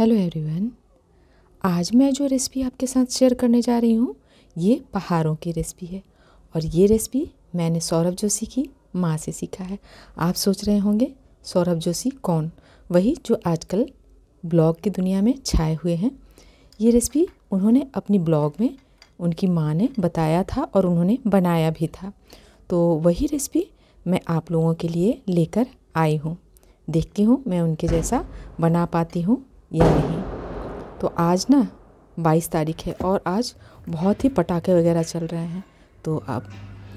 hello everyone आज मैं जो रेसिपी आपके साथ शेयर करने जा रही हूँ ये पहाड़ों की रेसिपी है और ये रेसिपी मैंने सौरभ जोशी की माँ से सीखा है आप सोच रहे होंगे सौरभ जोशी कौन वही जो आजकल ब्लॉग की दुनिया में छाए हुए हैं ये रेसिपी उन्होंने अपनी ब्लॉग में उनकी माँ ने बताया था और उन्होंने बनाया भी था तो वही रेसिपी मैं आप लोगों के लिए लेकर आई हूँ देखती हूँ मैं उनके जैसा बना पाती हूँ या नहीं तो आज ना बाईस तारीख है और आज बहुत ही पटाखे वगैरह चल रहे हैं तो आप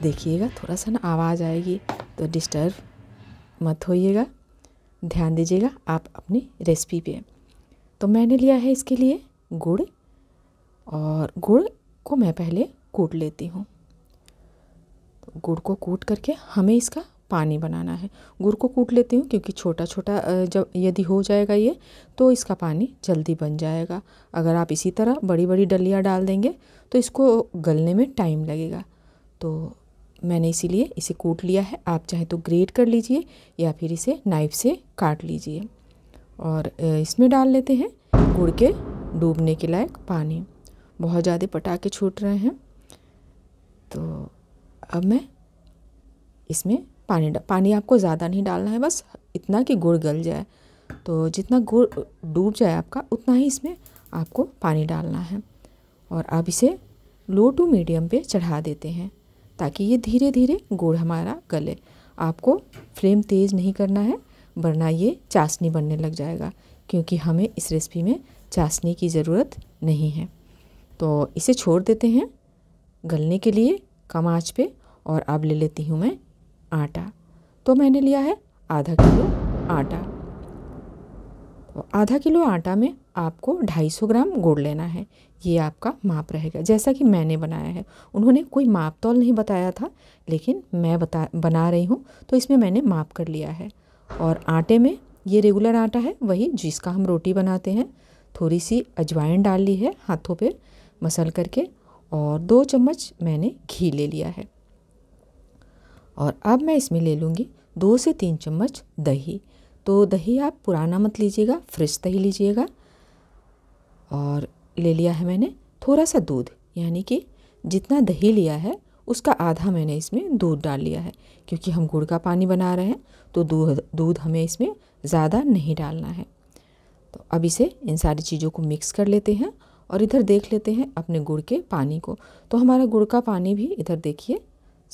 देखिएगा थोड़ा सा ना आवाज़ आएगी तो डिस्टर्ब मत होइएगा ध्यान दीजिएगा आप अपनी रेसिपी पे तो मैंने लिया है इसके लिए गुड़ और गुड़ को मैं पहले कूट लेती हूँ तो गुड़ को कूट करके हमें इसका पानी बनाना है गुड़ को कूट लेती हूँ क्योंकि छोटा छोटा जब यदि हो जाएगा ये तो इसका पानी जल्दी बन जाएगा अगर आप इसी तरह बड़ी बड़ी डलिया डाल देंगे तो इसको गलने में टाइम लगेगा तो मैंने इसीलिए इसे कूट लिया है आप चाहे तो ग्रेट कर लीजिए या फिर इसे नाइफ से काट लीजिए और इसमें डाल लेते हैं गुड़ के डूबने के लायक पानी बहुत ज़्यादा पटाखे छूट रहे हैं तो अब मैं इसमें पानी पानी आपको ज़्यादा नहीं डालना है बस इतना कि गुड़ गल जाए तो जितना गुड़ डूब जाए आपका उतना ही इसमें आपको पानी डालना है और अब इसे लो टू मीडियम पे चढ़ा देते हैं ताकि ये धीरे धीरे गुड़ हमारा गले आपको फ्लेम तेज़ नहीं करना है वरना ये चाशनी बनने लग जाएगा क्योंकि हमें इस रेसिपी में चाशनी की ज़रूरत नहीं है तो इसे छोड़ देते हैं गलने के लिए कम आँच पर और अब ले लेती हूँ मैं आटा तो मैंने लिया है आधा किलो आटा तो आधा किलो आटा में आपको 250 ग्राम गुड़ लेना है ये आपका माप रहेगा जैसा कि मैंने बनाया है उन्होंने कोई माप तोल नहीं बताया था लेकिन मैं बता बना रही हूँ तो इसमें मैंने माप कर लिया है और आटे में ये रेगुलर आटा है वही जिसका हम रोटी बनाते हैं थोड़ी सी अजवाइन डाल ली है हाथों पर मसल करके और दो चम्मच मैंने घी ले लिया है और अब मैं इसमें ले लूँगी दो से तीन चम्मच दही तो दही आप पुराना मत लीजिएगा फ्रेश दही लीजिएगा और ले लिया है मैंने थोड़ा सा दूध यानी कि जितना दही लिया है उसका आधा मैंने इसमें दूध डाल लिया है क्योंकि हम गुड़ का पानी बना रहे हैं तो दूध दूध हमें इसमें ज़्यादा नहीं डालना है तो अब इसे इन सारी चीज़ों को मिक्स कर लेते हैं और इधर देख लेते हैं अपने गुड़ के पानी को तो हमारा गुड़ का पानी भी इधर देखिए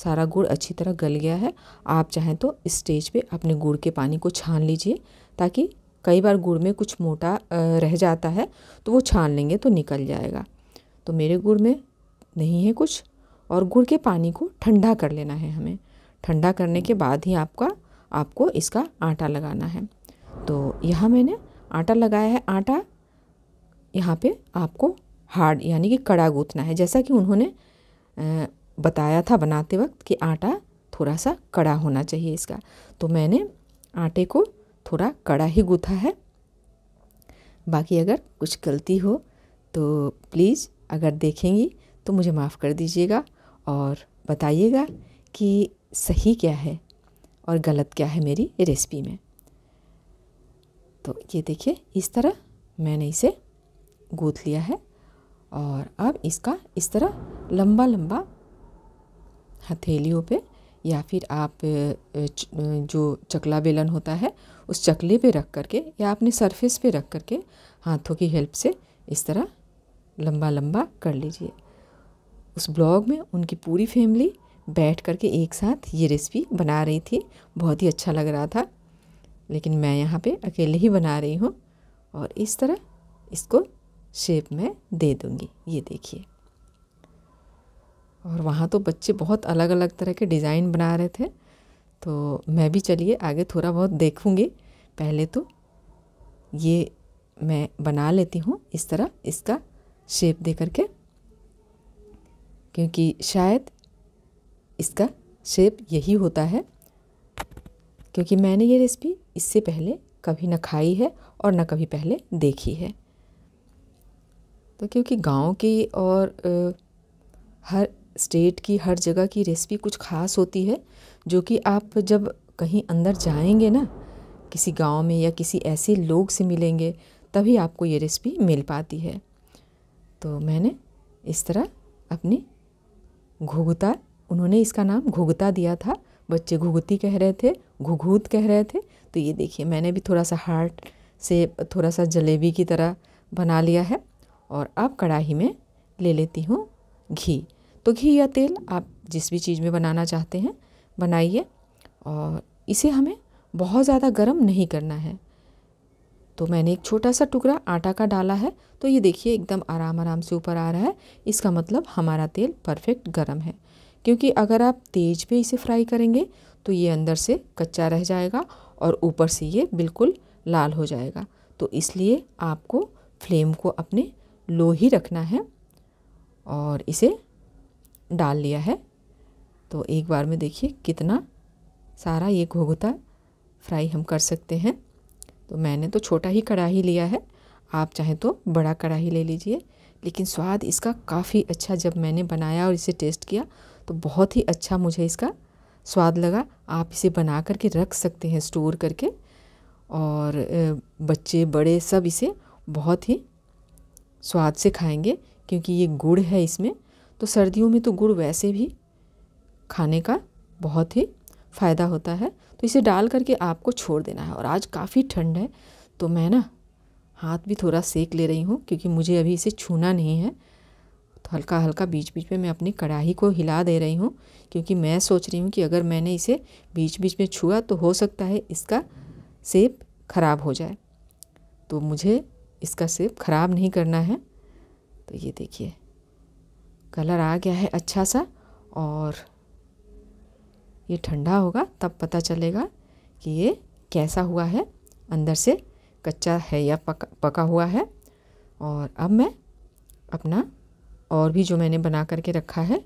सारा गुड़ अच्छी तरह गल गया है आप चाहें तो स्टेज पे अपने गुड़ के पानी को छान लीजिए ताकि कई बार गुड़ में कुछ मोटा रह जाता है तो वो छान लेंगे तो निकल जाएगा तो मेरे गुड़ में नहीं है कुछ और गुड़ के पानी को ठंडा कर लेना है हमें ठंडा करने के बाद ही आपका आपको इसका आटा लगाना है तो यहाँ मैंने आटा लगाया है आटा यहाँ पे आपको हार्ड यानी कि कड़ा गूँथना है जैसा कि उन्होंने बताया था बनाते वक्त कि आटा थोड़ा सा कड़ा होना चाहिए इसका तो मैंने आटे को थोड़ा कड़ा ही गूथा है बाकी अगर कुछ गलती हो तो प्लीज़ अगर देखेंगी तो मुझे माफ़ कर दीजिएगा और बताइएगा कि सही क्या है और गलत क्या है मेरी रेसिपी में तो ये देखिए इस तरह मैंने इसे गूँथ लिया है और अब इसका इस तरह लंबा लंबा हथेलियों पे या फिर आप जो चकला बेलन होता है उस चकले पे रख करके या अपने सरफेस पे रख करके हाथों की हेल्प से इस तरह लंबा लंबा कर लीजिए उस ब्लॉग में उनकी पूरी फैमिली बैठ करके एक साथ ये रेसिपी बना रही थी बहुत ही अच्छा लग रहा था लेकिन मैं यहाँ पे अकेले ही बना रही हूँ और इस तरह इसको शेप में दे दूँगी ये देखिए और वहाँ तो बच्चे बहुत अलग अलग तरह के डिज़ाइन बना रहे थे तो मैं भी चलिए आगे थोड़ा बहुत देखूँगी पहले तो ये मैं बना लेती हूँ इस तरह इसका शेप दे करके क्योंकि शायद इसका शेप यही होता है क्योंकि मैंने ये रेसिपी इससे पहले कभी ना खाई है और ना कभी पहले देखी है तो क्योंकि गांव की और हर स्टेट की हर जगह की रेसिपी कुछ खास होती है जो कि आप जब कहीं अंदर जाएंगे ना किसी गांव में या किसी ऐसे लोग से मिलेंगे तभी आपको ये रेसिपी मिल पाती है तो मैंने इस तरह अपनी घुघुता उन्होंने इसका नाम घुघुता दिया था बच्चे घुघुती कह रहे थे घुघूत कह रहे थे तो ये देखिए मैंने भी थोड़ा सा हार्ट से थोड़ा सा जलेबी की तरह बना लिया है और अब कढ़ाही में ले लेती हूँ घी तो घी या तेल आप जिस भी चीज़ में बनाना चाहते हैं बनाइए और इसे हमें बहुत ज़्यादा गर्म नहीं करना है तो मैंने एक छोटा सा टुकड़ा आटा का डाला है तो ये देखिए एकदम आराम आराम से ऊपर आ रहा है इसका मतलब हमारा तेल परफेक्ट गर्म है क्योंकि अगर आप तेज पे इसे फ्राई करेंगे तो ये अंदर से कच्चा रह जाएगा और ऊपर से ये बिल्कुल लाल हो जाएगा तो इसलिए आपको फ्लेम को अपने लो ही रखना है और इसे डाल लिया है तो एक बार में देखिए कितना सारा ये घोघता फ्राई हम कर सकते हैं तो मैंने तो छोटा ही कढ़ाही लिया है आप चाहें तो बड़ा कढ़ाही ले लीजिए लेकिन स्वाद इसका काफ़ी अच्छा जब मैंने बनाया और इसे टेस्ट किया तो बहुत ही अच्छा मुझे इसका स्वाद लगा आप इसे बना करके रख सकते हैं स्टोर करके और बच्चे बड़े सब इसे बहुत ही स्वाद से खाएंगे क्योंकि ये गुड़ है इसमें तो सर्दियों में तो गुड़ वैसे भी खाने का बहुत ही फ़ायदा होता है तो इसे डाल करके आपको छोड़ देना है और आज काफ़ी ठंड है तो मैं ना हाथ भी थोड़ा सेक ले रही हूँ क्योंकि मुझे अभी इसे छूना नहीं है तो हल्का हल्का बीच बीच में मैं अपनी कढ़ाई को हिला दे रही हूँ क्योंकि मैं सोच रही हूँ कि अगर मैंने इसे बीच बीच में छुआ तो हो सकता है इसका सेप ख़राब हो जाए तो मुझे इसका सेब ख़राब नहीं करना है तो ये देखिए कलर आ गया है अच्छा सा और ये ठंडा होगा तब पता चलेगा कि ये कैसा हुआ है अंदर से कच्चा है या पका पका हुआ है और अब मैं अपना और भी जो मैंने बना करके रखा है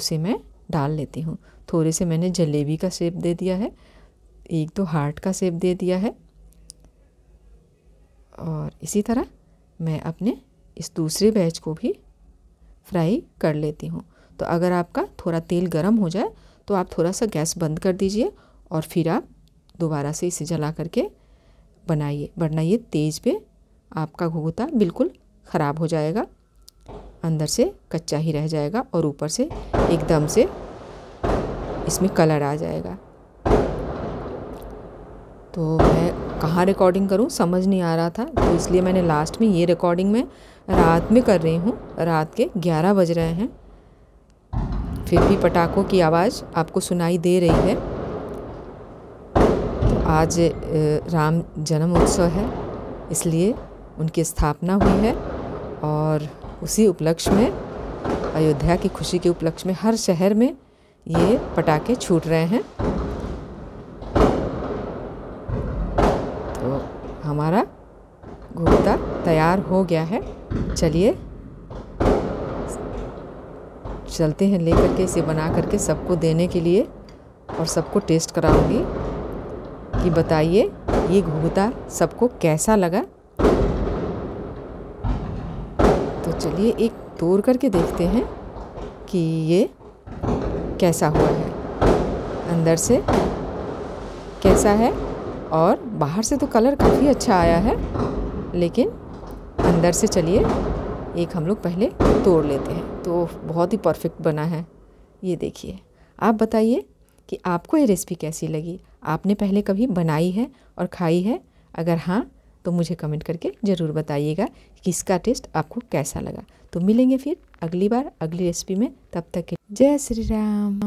उसे मैं डाल लेती हूँ थोड़े से मैंने जलेबी का शेप दे दिया है एक दो हार्ट का शेप दे दिया है और इसी तरह मैं अपने इस दूसरे बैच को भी फ्राई कर लेती हूँ तो अगर आपका थोड़ा तेल गर्म हो जाए तो आप थोड़ा सा गैस बंद कर दीजिए और फिर आप दोबारा से इसे जला करके बनाइए वरना ये तेज़ पे आपका घोघता बिल्कुल ख़राब हो जाएगा अंदर से कच्चा ही रह जाएगा और ऊपर से एकदम से इसमें कलर आ जाएगा तो मैं कहाँ रिकॉर्डिंग करूँ समझ नहीं आ रहा था तो इसलिए मैंने लास्ट में ये रिकॉर्डिंग मैं रात में कर रही हूँ रात के ग्यारह बज रहे हैं फिर भी पटाखों की आवाज़ आपको सुनाई दे रही है तो आज राम जन्म उत्सव है इसलिए उनकी स्थापना हुई है और उसी उपलक्ष्य में अयोध्या की खुशी के उपलक्ष्य में हर शहर में ये पटाखे छूट रहे हैं तैयार हो गया है चलिए चलते हैं लेकर के इसे बना करके सबको देने के लिए और सबको टेस्ट कराऊंगी कि बताइए ये घूता सबको कैसा लगा तो चलिए एक तोड़ करके देखते हैं कि ये कैसा हुआ है अंदर से कैसा है और बाहर से तो कलर काफ़ी अच्छा आया है लेकिन अंदर से चलिए एक हम लोग पहले तोड़ लेते हैं तो बहुत ही परफेक्ट बना है ये देखिए आप बताइए कि आपको ये रेसिपी कैसी लगी आपने पहले कभी बनाई है और खाई है अगर हाँ तो मुझे कमेंट करके ज़रूर बताइएगा कि इसका टेस्ट आपको कैसा लगा तो मिलेंगे फिर अगली बार अगली रेसिपी में तब तक के जय श्री राम